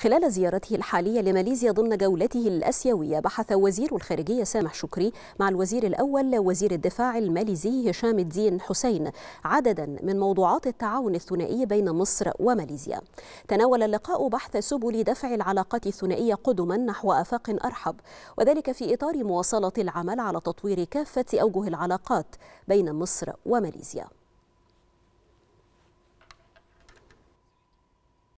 خلال زيارته الحالية لماليزيا ضمن جولته الأسيوية بحث وزير الخارجية سامح شكري مع الوزير الأول وزير الدفاع الماليزي هشام الدين حسين عددا من موضوعات التعاون الثنائي بين مصر وماليزيا تناول اللقاء بحث سبل دفع العلاقات الثنائية قدما نحو آفاق أرحب وذلك في إطار مواصلة العمل على تطوير كافة أوجه العلاقات بين مصر وماليزيا